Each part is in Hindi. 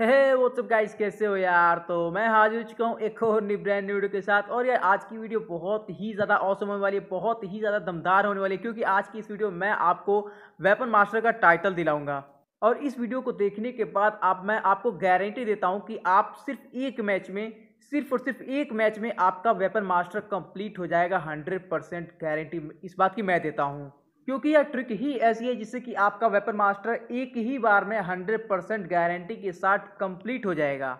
हे वो सब गाइस कैसे हो यार तो मैं हाजिर हो चुका हूँ एक और न्यू ब्रांड वीडियो के साथ और यार आज की वीडियो बहुत ही ज़्यादा औसम होने वाली है बहुत ही ज़्यादा दमदार होने वाली है क्योंकि आज की इस वीडियो में मैं आपको वेपन मास्टर का टाइटल दिलाऊंगा और इस वीडियो को देखने के बाद आप मैं आपको गारंटी देता हूँ कि आप सिर्फ एक मैच में सिर्फ और सिर्फ एक मैच में आपका वेपन मास्टर कंप्लीट हो जाएगा हंड्रेड परसेंट गारंटी इस बात की मैं देता हूँ क्योंकि यह ट्रिक ही ऐसी है जिससे कि आपका वेपन मास्टर एक ही बार में हंड्रेड परसेंट गारंटी के साथ कंप्लीट हो जाएगा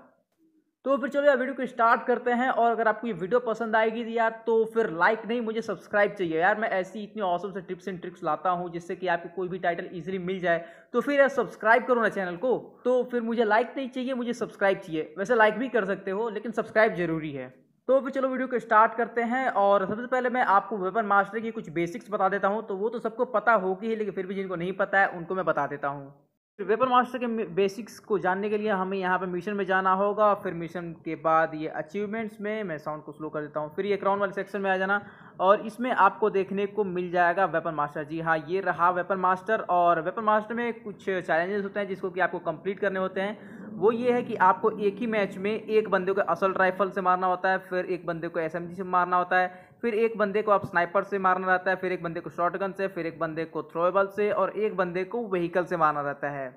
तो फिर चलो यार वीडियो को स्टार्ट करते हैं और अगर आपको ये वीडियो पसंद आएगी तो यार तो फिर लाइक नहीं मुझे सब्सक्राइब चाहिए यार मैं ऐसी इतनी औसम से टिप्स एंड ट्रिक्स लाता हूँ जिससे कि आपको कोई भी टाइटल इजीली मिल जाए तो फिर यार सब्सक्राइब करो ना चैनल को तो फिर मुझे लाइक नहीं चाहिए मुझे सब्सक्राइब चाहिए वैसे लाइक भी कर सकते हो लेकिन सब्सक्राइब जरूरी है तो फिर चलो वीडियो को स्टार्ट करते हैं और सबसे पहले मैं आपको वेपन मास्टर की कुछ बेसिक्स बता देता हूँ तो वो तो सबको पता होगी ही लेकिन फिर भी जिनको नहीं पता है उनको मैं बता देता हूँ फिर वेपन मास्टर के बेसिक्स को जानने के लिए हमें यहाँ पर मिशन में जाना होगा फिर मिशन के बाद ये अचीवमेंट्स में मैं साउंड को स्लो कर देता हूँ फिर ये क्राउन वाले सेक्शन में आ जाना और इसमें आपको देखने को मिल जाएगा वेपन मास्टर जी हाँ ये रहा वेपन मास्टर और वेपन मास्टर में कुछ चैलेंजेस होते हैं जिसको कि आपको कंप्लीट करने होते हैं वो ये है कि आपको एक ही मैच में एक बंदे को असल राइफल से मारना होता है फिर एक बंदे को एस से मारना होता है फिर एक बंदे को आप स्नाइपर से मारना रहता है फिर एक बंदे को शॉटगन से फिर एक बंदे को थ्रोएबल से और एक बंदे को व्हीकल से मारना रहता है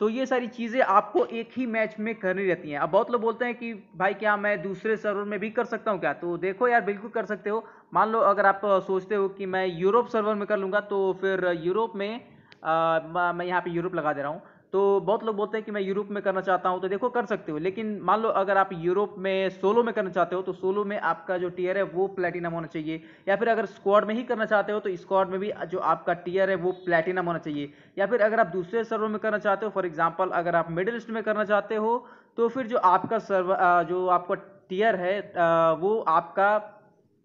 तो ये सारी चीज़ें आपको एक ही मैच में करनी रहती हैं अब बहुत लोग बोलते हैं कि भाई क्या मैं दूसरे सर्वर में भी कर सकता हूँ क्या तो देखो यार बिल्कुल कर सकते हो मान लो अगर आप सोचते हो कि मैं यूरोप सर्वर में कर लूँगा तो फिर यूरोप में आ, मैं यहाँ पे यूरोप लगा दे रहा हूँ तो बहुत लोग बोलते हैं कि मैं यूरोप में करना चाहता हूँ तो देखो कर सकते हो लेकिन मान लो अगर आप यूरोप में सोलो में करना चाहते हो तो सोलो में आपका जो टीयर है वो प्लेटिनम होना चाहिए या फिर अगर स्क्वाड में ही करना चाहते हो तो स्क्वाड में भी जो आपका टीयर है वो प्लेटिनम होना चाहिए या फिर अगर आप दूसरे सर्वर में करना चाहते हो फॉर एग्जाम्पल अगर आप मिडिल ईस्ट में करना चाहते हो तो फिर जो आपका सर्वर जो आपका टीयर है वो आपका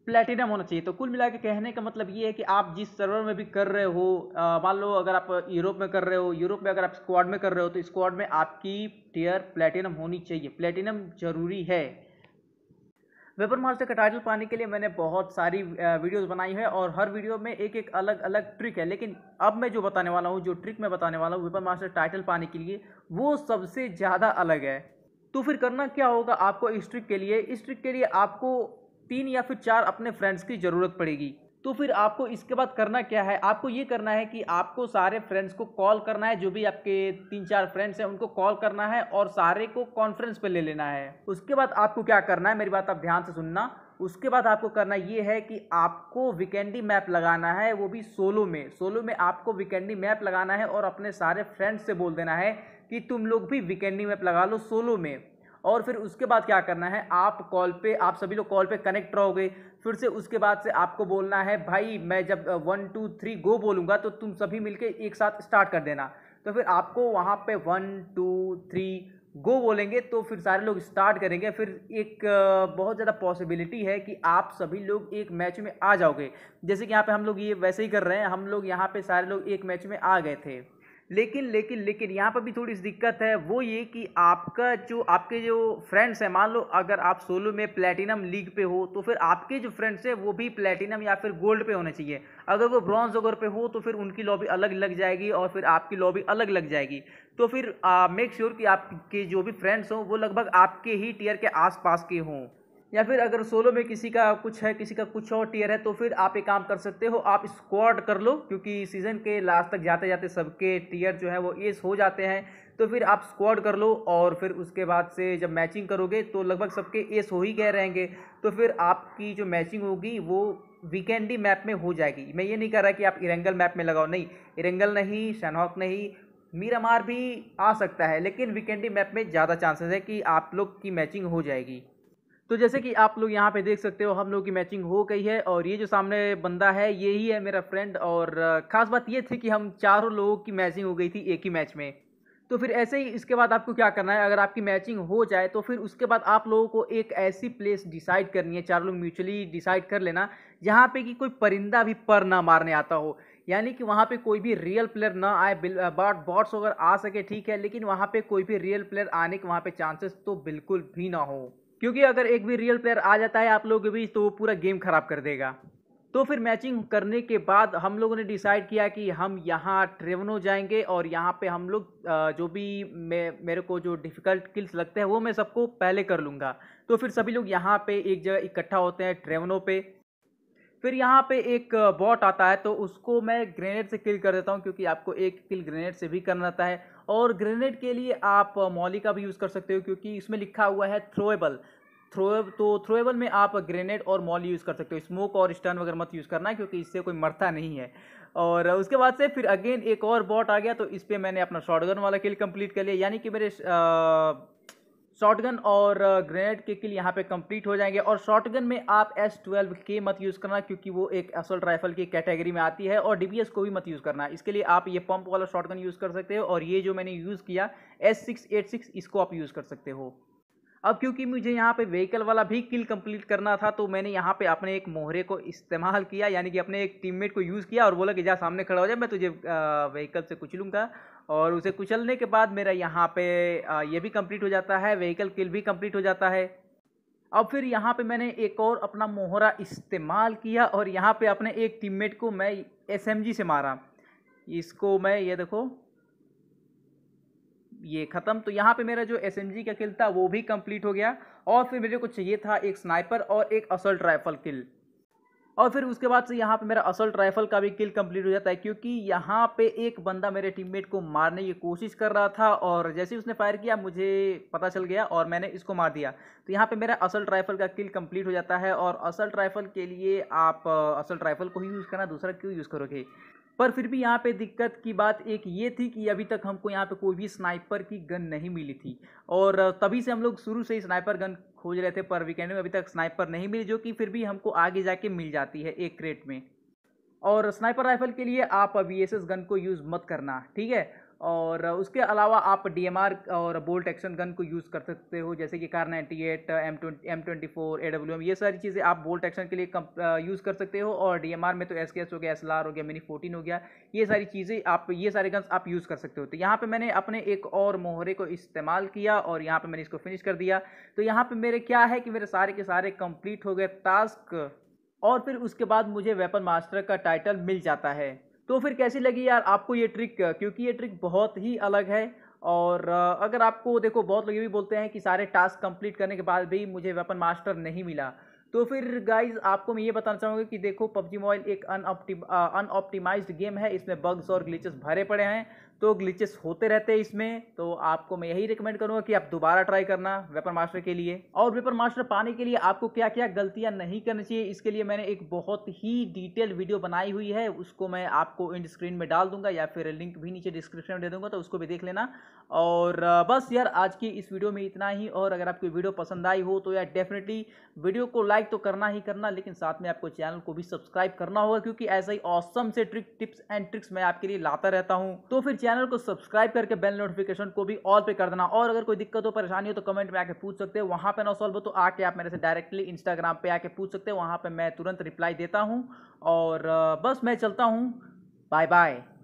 प्लेटिनम होना चाहिए तो कुल मिला के कहने का मतलब ये है कि आप जिस सर्वर में भी कर रहे हो मान लो अगर आप यूरोप में कर रहे हो यूरोप में अगर आप स्क्वाड में कर रहे हो तो स्क्वाड में आपकी टीयर प्लेटिनम होनी चाहिए प्लेटिनम जरूरी है वेपर मास्टर का टाइटल पाने के लिए मैंने बहुत सारी वीडियोस बनाई है और हर वीडियो में एक एक अलग अलग ट्रिक है लेकिन अब मैं जो बताने वाला हूँ जो ट्रिक मैं बताने वाला हूँ वेपर मास्टर टाइटल पाने के लिए वो सबसे ज़्यादा अलग है तो फिर करना क्या होगा आपको इस ट्रिक के लिए इस ट्रिक के लिए आपको तीन या फिर चार अपने फ्रेंड्स की ज़रूरत पड़ेगी तो फिर आपको इसके बाद करना क्या है आपको ये करना है कि आपको सारे फ्रेंड्स को कॉल करना है जो भी आपके तीन चार फ्रेंड्स हैं उनको कॉल करना है और सारे को कॉन्फ्रेंस पर ले लेना है उसके बाद आपको क्या करना है मेरी बात आप ध्यान से सुनना उसके बाद आपको करना ये है कि आपको वीकेंडी मैप लगाना है वो भी सोलो में सोलो में आपको वीकेंडी मैप लगाना है और अपने सारे फ्रेंड्स से बोल देना है कि तुम लोग भी वीकेंडी मैप लगा लो सोलो में और फिर उसके बाद क्या करना है आप कॉल पे आप सभी लोग कॉल पे कनेक्ट रहोगे फिर से उसके बाद से आपको बोलना है भाई मैं जब वन टू थ्री गो बोलूँगा तो तुम सभी मिलके एक साथ स्टार्ट कर देना तो फिर आपको वहाँ पे वन टू थ्री गो बोलेंगे तो फिर सारे लोग स्टार्ट करेंगे फिर एक बहुत ज़्यादा पॉसिबिलिटी है कि आप सभी लोग एक मैच में आ जाओगे जैसे कि यहाँ पर हम लोग ये वैसे ही कर रहे हैं हम लोग यहाँ पर सारे लोग एक मैच में आ गए थे लेकिन लेकिन लेकिन यहाँ पर भी थोड़ी सी दिक्कत है वो ये कि आपका जो आपके जो फ्रेंड्स हैं मान लो अगर आप सोलो में प्लेटिनम लीग पे हो तो फिर आपके जो फ्रेंड्स हैं वो भी प्लेटिनम या फिर गोल्ड पे होने चाहिए अगर वो ब्रॉन्ज अगर पे हो तो फिर उनकी लॉबी अलग लग जाएगी और फिर आपकी लॉबी अलग लग जाएगी तो फिर मेक श्योर sure कि आपके जो भी फ्रेंड्स हों वो लगभग आपके ही टीयर के आसपास के हों या फिर अगर सोलो में किसी का कुछ है किसी का कुछ और टीयर है तो फिर आप एक काम कर सकते हो आप स्क्वाड कर लो क्योंकि सीज़न के लास्ट तक जाते जाते सबके टीयर जो है वो एस हो जाते हैं तो फिर आप स्क्वाड कर लो और फिर उसके बाद से जब मैचिंग करोगे तो लगभग सबके एस हो ही गए रहेंगे तो फिर आपकी जो मैचिंग होगी वो वीकेंडी मैप में हो जाएगी मैं ये नहीं कह रहा कि आप इरेंगल मैप में लगाओ नहीं इरेंगल नहीं शनहॉक नहीं मीरामार भी आ सकता है लेकिन वीकेंडी मैप में ज़्यादा चांसेस है कि आप लोग की मैचिंग हो जाएगी तो जैसे कि आप लोग यहाँ पे देख सकते हो हम लोग की मैचिंग हो गई है और ये जो सामने बंदा है ये ही है मेरा फ्रेंड और ख़ास बात ये थी कि हम चारों लोगों की मैचिंग हो गई थी एक ही मैच में तो फिर ऐसे ही इसके बाद आपको क्या करना है अगर आपकी मैचिंग हो जाए तो फिर उसके बाद आप लोगों को एक ऐसी प्लेस डिसाइड करनी है चार लोग म्यूचुअली डिसाइड कर लेना जहाँ पे कि कोई परिंदा भी पर ना मारने आता हो यानी कि वहाँ पे कोई भी रियल प्लेयर ना आए बॉट बॉट्स अगर आ सके ठीक है लेकिन वहाँ पर कोई भी रियल प्लेयर आने के वहाँ पर चांसेस तो बिल्कुल भी ना हो क्योंकि अगर एक भी रियल प्लेयर आ जाता है आप लोगों के बीच तो वो पूरा गेम ख़राब कर देगा तो फिर मैचिंग करने के बाद हम लोगों ने डिसाइड किया कि हम यहाँ ट्रेवनो जाएंगे और यहाँ पे हम लोग जो भी मे, मेरे को जो डिफ़िकल्ट किल्स लगते हैं वो मैं सबको पहले कर लूँगा तो फिर सभी लोग यहाँ पे एक जगह इकट्ठा होते हैं ट्रेवनो पे फिर यहाँ पे एक बॉट आता है तो उसको मैं ग्रेनेड से किल कर देता हूँ क्योंकि आपको एक किल ग्रेनेड से भी करना आता है और ग्रेनेड के लिए आप मॉली का भी यूज़ कर सकते हो क्योंकि इसमें लिखा हुआ है थ्रोएबल थ्रो तो थ्रोएबल में आप ग्रेनेड और मॉल यूज़ कर सकते हो स्मोक और स्टन वगैरह मत यूज़ करना क्योंकि इससे कोई मरता नहीं है और उसके बाद से फिर अगेन एक और बॉट आ गया तो इस पर मैंने अपना शॉर्टगन वाला किल कंप्लीट कर लिया यानी कि मेरे आ, शॉटगन और ग्रेनेड के किल यहाँ पे कंप्लीट हो जाएंगे और शॉटगन में आप एस ट्वेल्व के मत यूज़ करना क्योंकि वो एक असल राइफल की कैटेगरी में आती है और डी को भी मत यूज़ करना इसके लिए आप ये पंप वाला शॉटगन यूज़ कर सकते हो और ये जो मैंने यूज़ किया एस सिक्स एट सिक्स इसको आप यूज़ कर सकते हो अब क्योंकि मुझे यहाँ पे व्हीकल वाला भी किल कंप्लीट करना था तो मैंने यहाँ पे अपने एक मोहरे को इस्तेमाल किया यानी कि अपने एक टीममेट को यूज़ किया और बोला कि जा सामने खड़ा हो जाए मैं तुझे व्हीकल से कुछ लूँगा और उसे कुचलने के बाद मेरा यहाँ पे ये भी कंप्लीट हो जाता है व्हीकल किल भी कंप्लीट हो जाता है अब फिर यहाँ पे मैंने एक और अपना मोहरा इस्तेमाल किया और यहाँ पे अपने एक टीममेट को मैं एसएमजी से मारा इसको मैं ये देखो ये ख़त्म तो यहाँ पे मेरा जो एसएमजी का किल था वो भी कंप्लीट हो गया और फिर मेरे को चाहिए था एक स्नाइपर और एक असल्ट राइफल किल और फिर उसके बाद से यहाँ पे मेरा असल राइफल का भी किल कंप्लीट हो जाता है क्योंकि यहाँ पे एक बंदा मेरे टीममेट को मारने की कोशिश कर रहा था और जैसे ही उसने फायर किया मुझे पता चल गया और मैंने इसको मार दिया तो यहाँ पे मेरा असल राइफल का किल कंप्लीट हो जाता है और असल राइफल के लिए आप असल राइफल को ही यूज़ करना दूसरा क्यों यूज़ करोगे पर फिर भी यहाँ पे दिक्कत की बात एक ये थी कि अभी तक हमको यहाँ पे कोई भी स्नाइपर की गन नहीं मिली थी और तभी से हम लोग शुरू से ही स्नाइपर गन खोज रहे थे पर वीकेंड में अभी तक स्नाइपर नहीं मिली जो कि फिर भी हमको आगे जाके मिल जाती है एक क्रेट में और स्नाइपर राइफल के लिए आप वी गन को यूज़ मत करना ठीक है और उसके अलावा आप डी और बोल्ट एक्शन गन को यूज़ कर सकते हो जैसे कि Kar ninety eight M twenty M twenty four A W M ये सारी चीज़ें आप बोल्ट एक्शन के लिए यूज़ कर सकते हो और डी में तो एस के एस हो गया एस एल आर हो गया मिनी फोर्टीन हो गया ये सारी चीज़ें आप ये सारे गन्स आप यूज़ कर सकते हो तो यहाँ पर मैंने अपने एक और मोहरे को इस्तेमाल किया और यहाँ पर मैंने इसको फिनिश कर दिया तो यहाँ पर मेरे क्या है कि मेरे सारे के सारे कम्प्लीट हो गए टास्क और फिर उसके बाद मुझे वेपन मास्टर का टाइटल मिल जाता है तो फिर कैसी लगी यार आपको ये ट्रिक क्योंकि ये ट्रिक बहुत ही अलग है और अगर आपको देखो बहुत लोग ये भी बोलते हैं कि सारे टास्क कंप्लीट करने के बाद भी मुझे वेपन मास्टर नहीं मिला तो फिर गाइज आपको मैं ये बताना चाहूँगा कि देखो पबजी मोबाइल एक अनऑप्टिमाइज्ड गेम है इसमें बग्स और ग्लिचेस भरे पड़े हैं तो ग्लिचेस होते रहते हैं इसमें तो आपको मैं यही रिकमेंड करूँगा कि आप दोबारा ट्राई करना वेपर मास्टर के लिए और वेपर मास्टर पाने के लिए आपको क्या क्या गलतियाँ नहीं करनी चाहिए इसके लिए मैंने एक बहुत ही डिटेल वीडियो बनाई हुई है उसको मैं आपको इंड स्क्रीन में डाल दूंगा या फिर लिंक भी नीचे डिस्क्रिप्शन में दे दूंगा तो उसको भी देख लेना और बस यार आज की इस वीडियो में इतना ही और अगर आपकी वीडियो पसंद आई हो तो यार डेफिनेटली वीडियो को लाइक लाइक तो करना ही करना लेकिन साथ में आपको चैनल को भी सब्सक्राइब करना होगा क्योंकि ऐसे ही ऑसम से ट्रिक टिप्स एंड ट्रिक्स मैं आपके लिए लाता रहता हूँ तो फिर चैनल को सब्सक्राइब करके बेल नोटिफिकेशन को भी ऑल पे कर देना और अगर कोई दिक्कत हो परेशानी हो तो कमेंट में आके पूछ सकते हैं वहाँ पर ना सॉल्व हो तो आके आप मेरे से डायरेक्टली इंस्टाग्राम पर आके पूछ सकते हैं वहाँ पर मैं तुरंत रिप्लाई देता हूँ और बस मैं चलता हूँ बाय बाय